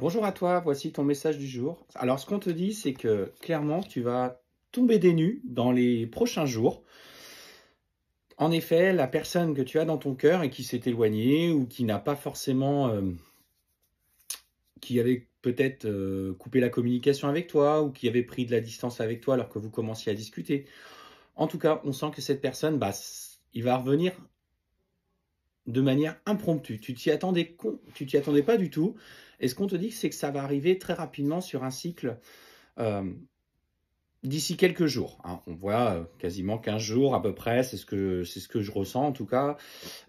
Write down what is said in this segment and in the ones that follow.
Bonjour à toi, voici ton message du jour. Alors ce qu'on te dit, c'est que clairement, tu vas tomber des nues dans les prochains jours. En effet, la personne que tu as dans ton cœur et qui s'est éloignée ou qui n'a pas forcément... Euh, qui avait peut-être euh, coupé la communication avec toi ou qui avait pris de la distance avec toi alors que vous commenciez à discuter. En tout cas, on sent que cette personne, bah, il va revenir de manière impromptue. Tu t'y attendais, tu t'y attendais pas du tout. Et ce qu'on te dit, c'est que ça va arriver très rapidement sur un cycle euh, d'ici quelques jours. Hein. On voit euh, quasiment 15 jours à peu près, c'est ce que c'est ce que je ressens en tout cas.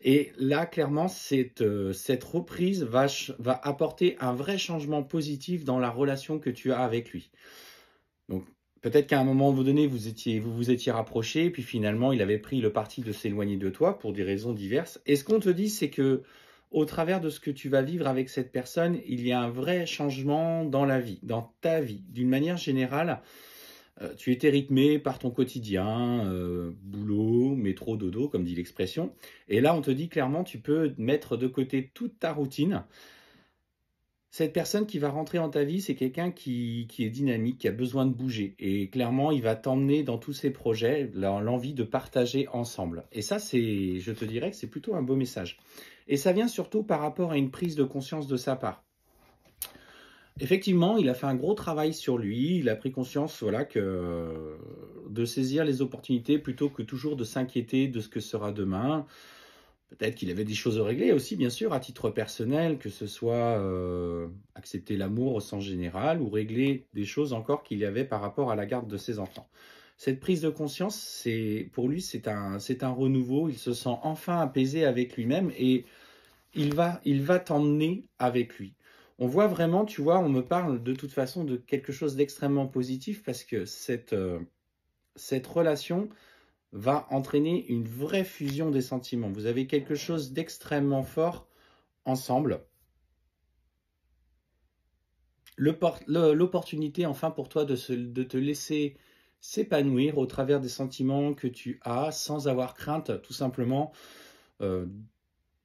Et là, clairement, cette, euh, cette reprise va, va apporter un vrai changement positif dans la relation que tu as avec lui. Donc peut-être qu'à un moment donné, vous étiez, vous, vous étiez rapproché, puis finalement, il avait pris le parti de s'éloigner de toi pour des raisons diverses. Et ce qu'on te dit, c'est que au travers de ce que tu vas vivre avec cette personne, il y a un vrai changement dans la vie, dans ta vie. D'une manière générale, euh, tu étais rythmé par ton quotidien, euh, boulot, métro, dodo, comme dit l'expression. Et là, on te dit clairement, tu peux mettre de côté toute ta routine cette personne qui va rentrer dans ta vie, c'est quelqu'un qui, qui, est dynamique, qui a besoin de bouger. Et clairement, il va t'emmener dans tous ses projets, l'envie de partager ensemble. Et ça, c'est, je te dirais que c'est plutôt un beau message. Et ça vient surtout par rapport à une prise de conscience de sa part. Effectivement, il a fait un gros travail sur lui, il a pris conscience voilà, que de saisir les opportunités plutôt que toujours de s'inquiéter de ce que sera demain. Peut-être qu'il avait des choses à régler aussi, bien sûr, à titre personnel, que ce soit euh, accepter l'amour au sens général ou régler des choses encore qu'il y avait par rapport à la garde de ses enfants. Cette prise de conscience, c'est pour lui, c'est un, c'est un renouveau. Il se sent enfin apaisé avec lui-même et il va, il va t'emmener avec lui. On voit vraiment, tu vois, on me parle de toute façon de quelque chose d'extrêmement positif parce que cette, euh, cette relation, va entraîner une vraie fusion des sentiments. Vous avez quelque chose d'extrêmement fort ensemble. L'opportunité enfin pour toi de, te laisser s'épanouir au travers des sentiments que tu as sans avoir crainte tout simplement euh,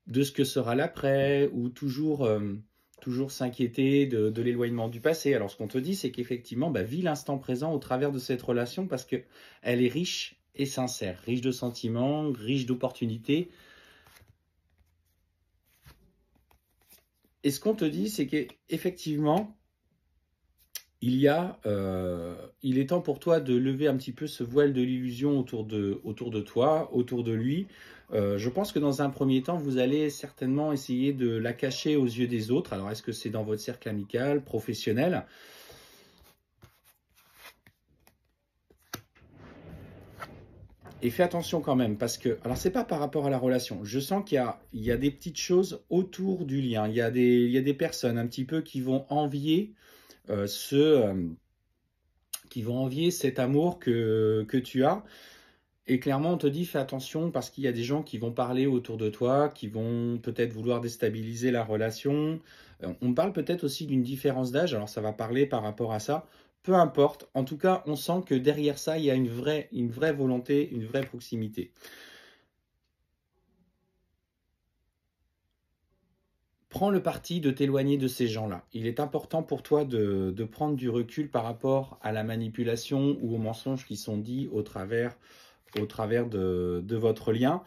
de ce que sera l'après ou toujours euh, toujours s'inquiéter de, l'éloignement du passé. Alors ce qu'on te dit, c'est qu'effectivement, bah, vis l'instant présent au travers de cette relation parce qu'elle est riche, et sincère, riche de sentiments, riche d'opportunités. Et ce qu'on te dit, c'est qu'effectivement, il y a, euh, il est temps pour toi de lever un petit peu ce voile de l'illusion autour de, autour de toi, autour de lui. Euh, je pense que dans un premier temps, vous allez certainement essayer de la cacher aux yeux des autres. Alors, est-ce que c'est dans votre cercle amical, professionnel Et fais attention quand même, parce que, alors c'est pas par rapport à la relation, je sens qu'il y, y a, des petites choses autour du lien, il y a des, il y des personnes un petit peu qui vont envier euh, ce, euh, qui vont envier cet amour que, que tu as. Et clairement, on te dit fais attention parce qu'il y a des gens qui vont parler autour de toi, qui vont peut-être vouloir déstabiliser la relation. Euh, on parle peut-être aussi d'une différence d'âge, alors ça va parler par rapport à ça peu importe. En tout cas, on sent que derrière ça, il y a une vraie, une vraie volonté, une vraie proximité. Prends le parti de t'éloigner de ces gens-là. Il est important pour toi de, prendre du recul par rapport à la manipulation ou aux mensonges qui sont dits au travers, au travers de votre lien.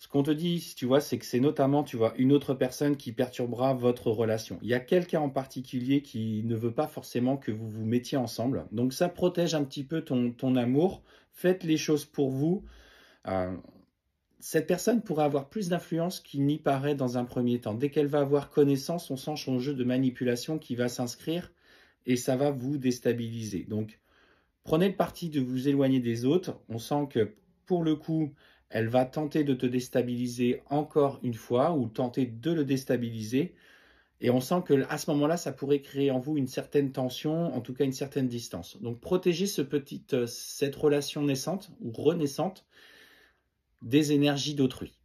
Ce qu'on te dit, tu vois, c'est que c'est notamment, tu vois, une autre personne qui perturbera votre relation. Il y a quelqu'un en particulier qui ne veut pas forcément que vous vous mettiez ensemble. Donc ça protège un petit peu ton, ton amour. Faites les choses pour vous. Euh, cette personne pourrait avoir plus d'influence qu'il n'y paraît dans un premier temps. Dès qu'elle va avoir connaissance, on sent son jeu de manipulation qui va s'inscrire et ça va vous déstabiliser. Donc, prenez le parti de vous éloigner des autres. On sent que pour le coup, elle va tenter de te déstabiliser encore une fois ou tenter de le déstabiliser. Et on sent que à ce moment-là, ça pourrait créer en vous une certaine tension, en tout cas une certaine distance. Donc protéger ce petit, euh, cette relation naissante ou renaissante des énergies d'autrui.